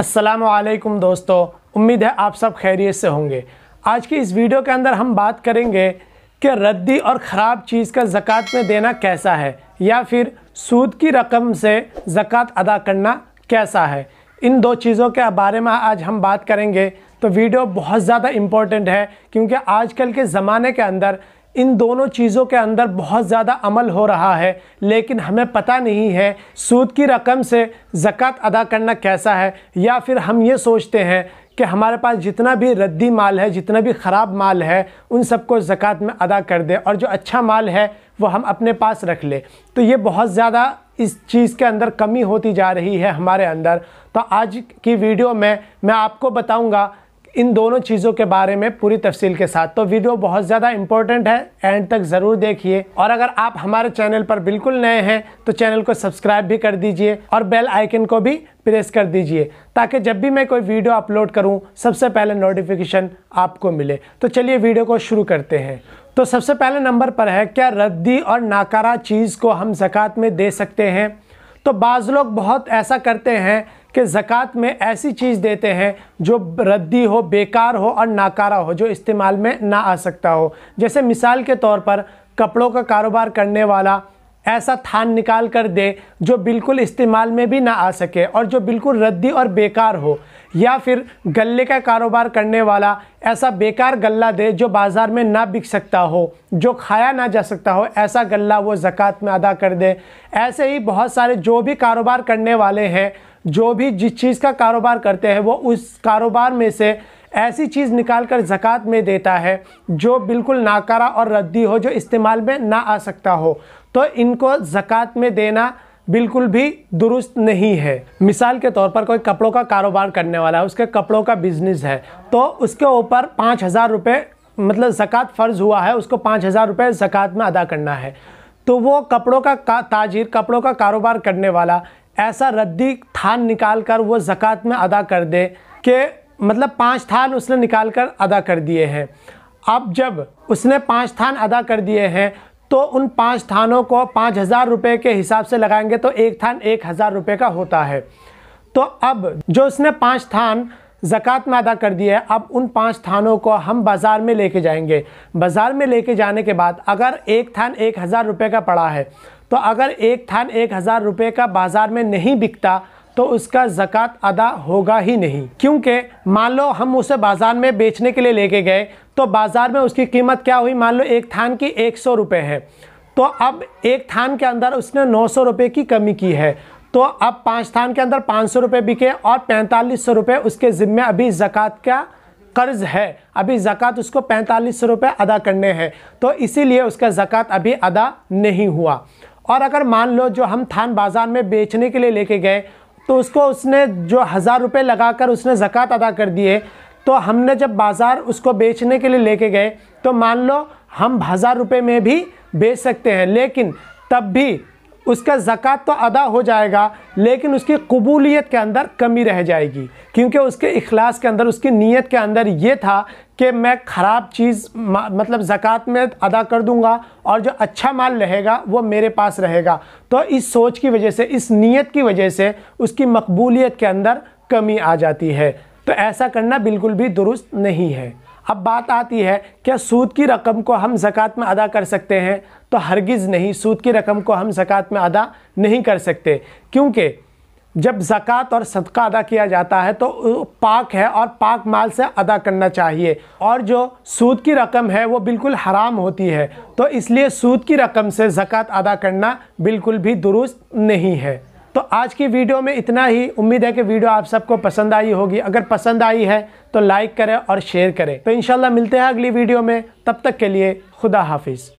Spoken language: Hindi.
वालेकुम दोस्तों उम्मीद है आप सब खैरियत से होंगे आज की इस वीडियो के अंदर हम बात करेंगे कि रद्दी और ख़राब चीज़ का ज़क़़त में देना कैसा है या फिर सूद की रकम से ज़क़़त अदा करना कैसा है इन दो चीज़ों के बारे में आज हम बात करेंगे तो वीडियो बहुत ज़्यादा इम्पोर्टेंट है क्योंकि आजकल के ज़माने के अंदर इन दोनों चीज़ों के अंदर बहुत ज़्यादा अमल हो रहा है लेकिन हमें पता नहीं है सूद की रकम से ज़क़़त अदा करना कैसा है या फिर हम ये सोचते हैं कि हमारे पास जितना भी रद्दी माल है जितना भी ख़राब माल है उन सबको ज़क़़त में अदा कर दे और जो अच्छा माल है वो हम अपने पास रख ले तो ये बहुत ज़्यादा इस चीज़ के अंदर कमी होती जा रही है हमारे अंदर तो आज की वीडियो में मैं आपको बताऊँगा इन दोनों चीज़ों के बारे में पूरी तफसील के साथ तो वीडियो बहुत ज़्यादा इंपॉर्टेंट है एंड तक ज़रूर देखिए और अगर आप हमारे चैनल पर बिल्कुल नए हैं तो चैनल को सब्सक्राइब भी कर दीजिए और बेल आइकन को भी प्रेस कर दीजिए ताकि जब भी मैं कोई वीडियो अपलोड करूँ सबसे पहले नोटिफिकेशन आपको मिले तो चलिए वीडियो को शुरू करते हैं तो सबसे पहले नंबर पर है क्या रद्दी और नाकारा चीज़ को हम जक़ात में दे सकते हैं तो बाज़ लोग बहुत ऐसा करते हैं कि ज़क़़त में ऐसी चीज़ देते हैं जो रद्दी हो बेकार हो और नाकारा हो जो इस्तेमाल में ना आ सकता हो जैसे मिसाल के तौर पर कपड़ों का कारोबार करने वाला ऐसा थान निकाल कर दे जो बिल्कुल इस्तेमाल में भी ना आ सके और जो बिल्कुल रद्दी और बेकार हो या फिर गल्ले का कारोबार करने वाला ऐसा बेकार गला दे जो बाज़ार में ना बिक सकता हो जो खाया ना जा सकता हो ऐसा गला वो ज़क़़त में अदा कर दे ऐसे ही बहुत सारे जो भी कारोबार करने वाले हैं जो भी जिस चीज़ का कारोबार करते हैं वो उस कारोबार में से ऐसी चीज़ निकाल कर ज़क़़त में देता है जो बिल्कुल नाकारा और रद्दी हो जो इस्तेमाल में ना आ सकता हो तो इनको ज़क़़त में देना बिल्कुल भी दुरुस्त नहीं है मिसाल के तौर पर कोई कपड़ों का कारोबार करने वाला है उसके कपड़ों का बिजनेस है तो उसके ऊपर पाँच हज़ार रुपये मतलब ज़क़़त फ़र्ज़ हुआ है उसको पाँच हज़ार रुपये ज़क़़त में अदा करना है तो वो कपड़ों का, का ताजिर कपड़ों का कारोबार करने वाला ऐसा रद्दी थान निकाल कर वो ज़क़़त में अदा कर दे के मतलब पाँच थान उसने निकाल कर अदा कर दिए हैं अब जब उसने पाँच थान अदा कर दिए हैं तो उन पांच थानों को पाँच हज़ार रुपये के हिसाब से लगाएंगे तो एक थान एक हज़ार रुपये का होता है तो अब जो उसने पांच थान ज़क़़त में अदा कर दिया है अब उन पांच थानों को हम बाज़ार में लेके जाएंगे बाज़ार में लेके जाने के बाद अगर एक थान एक हज़ार रुपये का पड़ा है तो अगर एक थान एक हज़ार रुपये का बाज़ार में नहीं बिकता तो उसका ज़क़़त अदा होगा ही नहीं क्योंकि मान लो हम उसे बाज़ार में बेचने के लिए लेके गए तो बाज़ार में उसकी कीमत क्या हुई मान लो एक थान की एक सौ रुपये है तो अब एक थान के अंदर उसने नौ सौ रुपये की कमी की है तो अब पाँच थान के अंदर पाँच सौ रुपये बिके और पैंतालीस सौ रुपये उसके ज़िम्मे अभी ज़क़़त का कर्ज है अभी ज़क़़त उसको पैंतालीस सौ रुपये अदा करने हैं तो इसीलिए उसका ज़क़़त अभी अदा नहीं हुआ और अगर मान लो जो हम थान बाज़ार में बेचने के लिए लेके गए तो उसको उसने जो हज़ार रुपये लगाकर उसने ज़क़़त अदा कर दिए तो हमने जब बाज़ार उसको बेचने के लिए लेके गए तो मान लो हम हज़ार रुपये में भी बेच सकते हैं लेकिन तब भी उसका ज़क़़त तो अदा हो जाएगा लेकिन उसकी कबूलियत के अंदर कमी रह जाएगी क्योंकि उसके अखलास के अंदर उसकी नीयत के अंदर ये था कि मैं ख़राब चीज़ मतलब ज़क़़त में अदा कर दूंगा और जो अच्छा माल रहेगा वो मेरे पास रहेगा तो इस सोच की वजह से इस नीयत की वजह से उसकी मकबूलीत के अंदर कमी आ जाती है तो ऐसा करना बिल्कुल भी दुरुस्त नहीं है अब बात आती है क्या सूद की रकम को हम ज़क़़त में अदा कर सकते हैं तो हरगिज़ नहीं सूद की रकम को हम जक़ात में अदा नहीं कर सकते क्योंकि जब जक़ात और सदका अदा किया जाता है तो पाक है और पाक माल से अदा करना चाहिए और जो सूद की रकम है वो बिल्कुल हराम होती है तो इसलिए सूद की रकम से जक़ात अदा करना बिल्कुल भी दुरुस्त नहीं है तो आज की वीडियो में इतना ही उम्मीद है कि वीडियो आप सबको पसंद आई होगी अगर पसंद आई है तो लाइक करें और शेयर करें तो इनशाला मिलते हैं अगली वीडियो में तब तक के लिए खुदा हाफिज़